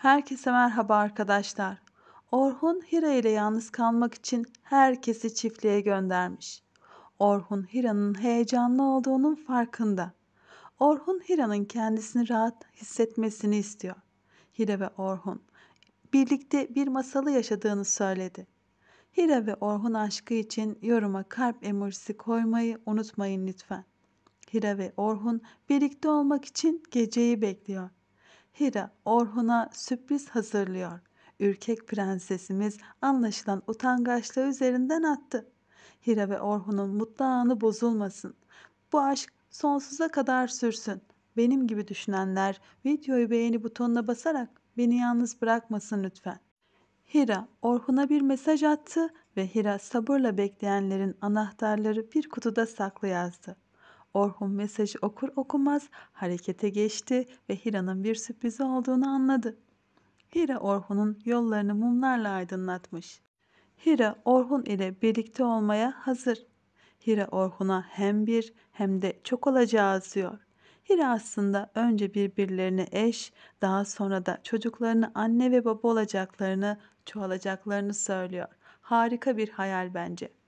Herkese merhaba arkadaşlar. Orhun Hira ile yalnız kalmak için herkesi çiftliğe göndermiş. Orhun Hira'nın heyecanlı olduğunun farkında. Orhun Hira'nın kendisini rahat hissetmesini istiyor. Hira ve Orhun birlikte bir masalı yaşadığını söyledi. Hira ve Orhun aşkı için yoruma kalp emojisi koymayı unutmayın lütfen. Hira ve Orhun birlikte olmak için geceyi bekliyor. Hira Orhun'a sürpriz hazırlıyor. Ürkek prensesimiz anlaşılan utangaçlığı üzerinden attı. Hira ve Orhun'un mutlu anı bozulmasın. Bu aşk sonsuza kadar sürsün. Benim gibi düşünenler videoyu beğeni butonuna basarak beni yalnız bırakmasın lütfen. Hira Orhun'a bir mesaj attı ve Hira sabırla bekleyenlerin anahtarları bir kutuda saklı yazdı. Orhun mesajı okur okumaz harekete geçti ve Hira'nın bir sürprizi olduğunu anladı. Hira Orhun'un yollarını mumlarla aydınlatmış. Hira Orhun ile birlikte olmaya hazır. Hira Orhun'a hem bir hem de çok olacağız diyor. Hira aslında önce birbirlerine eş, daha sonra da çocuklarını anne ve baba olacaklarını, çoğalacaklarını söylüyor. Harika bir hayal bence.